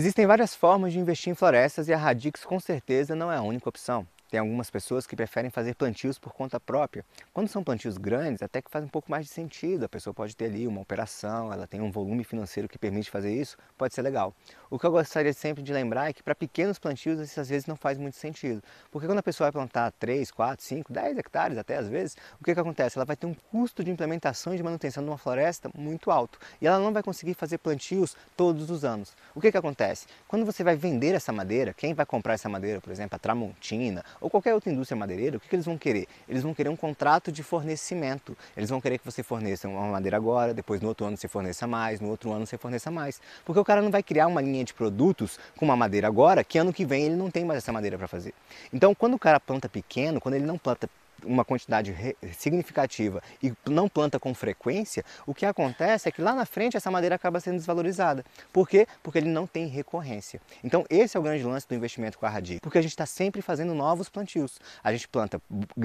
Existem várias formas de investir em florestas e a Radix com certeza não é a única opção. Tem algumas pessoas que preferem fazer plantios por conta própria. Quando são plantios grandes, até que faz um pouco mais de sentido. A pessoa pode ter ali uma operação, ela tem um volume financeiro que permite fazer isso, pode ser legal. O que eu gostaria sempre de lembrar é que para pequenos plantios isso às vezes não faz muito sentido. Porque quando a pessoa vai plantar 3, 4, 5, 10 hectares até às vezes, o que, que acontece? Ela vai ter um custo de implementação e de manutenção de uma floresta muito alto. E ela não vai conseguir fazer plantios todos os anos. O que, que acontece? Quando você vai vender essa madeira, quem vai comprar essa madeira, por exemplo, a Tramontina ou qualquer outra indústria madeireira, o que, que eles vão querer? Eles vão querer um contrato de fornecimento. Eles vão querer que você forneça uma madeira agora, depois no outro ano você forneça mais, no outro ano você forneça mais. Porque o cara não vai criar uma linha de produtos com uma madeira agora, que ano que vem ele não tem mais essa madeira para fazer. Então, quando o cara planta pequeno, quando ele não planta uma quantidade significativa e não planta com frequência, o que acontece é que lá na frente essa madeira acaba sendo desvalorizada. Por quê? Porque ele não tem recorrência. Então esse é o grande lance do investimento com a Radic, porque a gente está sempre fazendo novos plantios. A gente planta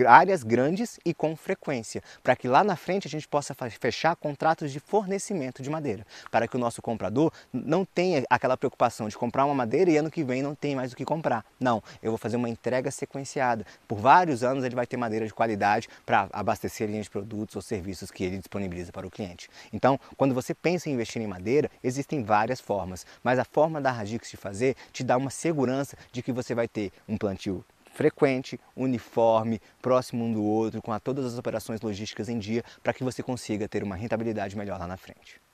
áreas grandes e com frequência, para que lá na frente a gente possa fechar contratos de fornecimento de madeira, para que o nosso comprador não tenha aquela preocupação de comprar uma madeira e ano que vem não tem mais o que comprar. Não, eu vou fazer uma entrega sequenciada. Por vários anos ele vai ter madeira de qualidade para abastecer a linha de produtos ou serviços que ele disponibiliza para o cliente. Então, quando você pensa em investir em madeira, existem várias formas, mas a forma da Radix de fazer te dá uma segurança de que você vai ter um plantio frequente, uniforme, próximo um do outro, com todas as operações logísticas em dia, para que você consiga ter uma rentabilidade melhor lá na frente.